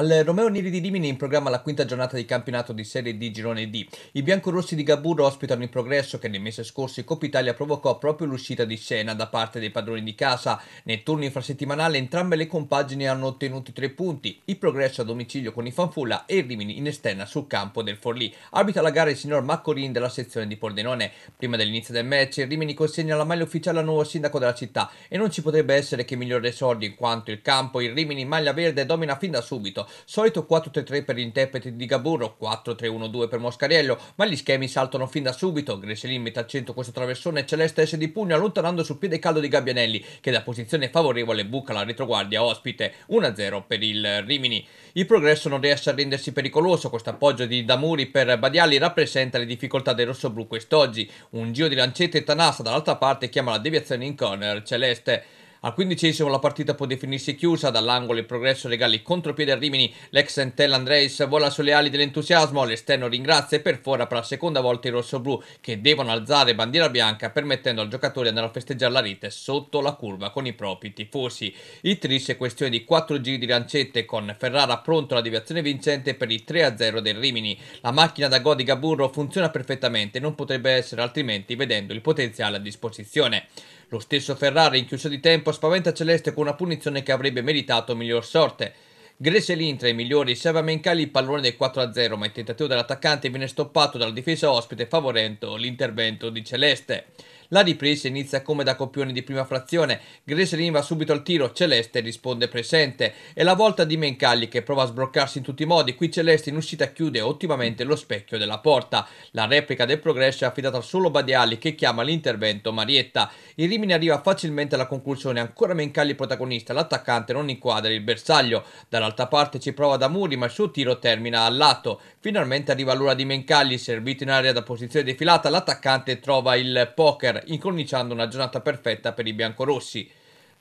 Al Romeo Neri di Rimini in programma la quinta giornata di campionato di Serie D Girone D. I biancorossi di Gabbur ospitano il progresso che nel mese scorso in Coppa Italia provocò proprio l'uscita di scena da parte dei padroni di casa. Nei turni infrasettimanali entrambe le compagini hanno ottenuto tre punti, il progresso a domicilio con i Fanfulla e il Rimini in esterna sul campo del Forlì. Arbita la gara il signor Maccorin della sezione di Pordenone. Prima dell'inizio del match il Rimini consegna la maglia ufficiale al nuovo sindaco della città e non ci potrebbe essere che migliore esordio in quanto il campo il Rimini in maglia verde domina fin da subito Solito 4-3-3 per gli interpreti di Gaburro, 4-3-1-2 per Moscariello, ma gli schemi saltano fin da subito. Gresselin mette al centro questo traversone Celeste S di pugno allontanando sul piede caldo di Gabbianelli, che da posizione favorevole buca la retroguardia ospite. 1-0 per il Rimini. Il progresso non riesce a rendersi pericoloso, questo appoggio di Damuri per Badiali rappresenta le difficoltà del rosso-blu quest'oggi. Un giro di lancette e Tanassa dall'altra parte chiama la deviazione in corner Celeste. Al quindicesimo la partita può definirsi chiusa, dall'angolo il progresso regali il contropiede a Rimini, l'ex Entel Andreis vola sulle ali dell'entusiasmo, l'esterno ringrazia e perfora per la seconda volta i rossoblù che devono alzare bandiera bianca permettendo al giocatore di andare a festeggiare la rete sotto la curva con i propri tifosi. Il tris è questione di 4 giri di lancette con Ferrara pronto alla deviazione vincente per il 3-0 del Rimini. La macchina da Godi Gaburro funziona perfettamente, non potrebbe essere altrimenti vedendo il potenziale a disposizione. Lo stesso Ferrari in chiusura di tempo spaventa Celeste con una punizione che avrebbe meritato miglior sorte. Gresselin tra i migliori serve a Mencali il pallone del 4-0 ma il tentativo dell'attaccante viene stoppato dalla difesa ospite favorendo l'intervento di Celeste. La ripresa inizia come da copione di prima frazione, Greselin va subito al tiro, Celeste risponde presente. È la volta di Mencalli che prova a sbroccarsi in tutti i modi, qui Celeste in uscita chiude ottimamente lo specchio della porta. La replica del progresso è affidata solo Badiali che chiama l'intervento Marietta. Il Rimini arriva facilmente alla conclusione, ancora Mencalli protagonista, l'attaccante non inquadra il bersaglio. Dall'altra parte ci prova Damuri ma il suo tiro termina al lato. Finalmente arriva l'ora di Mencalli, servito in area da posizione defilata, l'attaccante trova il poker Inter, incorniciando una giornata perfetta per i biancorossi.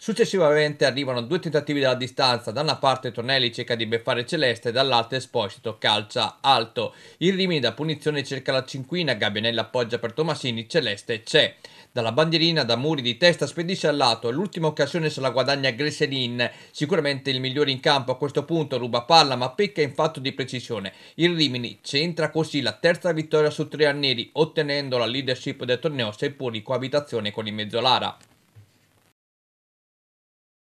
Successivamente arrivano due tentativi dalla distanza, da una parte Tornelli cerca di beffare Celeste, dall'altra Esposito calcia alto. Il Rimini da punizione cerca la cinquina, Gabbianella appoggia per Tomasini, Celeste c'è dalla bandierina, da muri di testa, spedisce al lato, e l'ultima occasione se la guadagna Gresselin, sicuramente il migliore in campo a questo punto, ruba palla ma pecca in fatto di precisione. Il Rimini centra così la terza vittoria su tre neri, ottenendo la leadership del torneo seppur in coabitazione con i Mezzolara.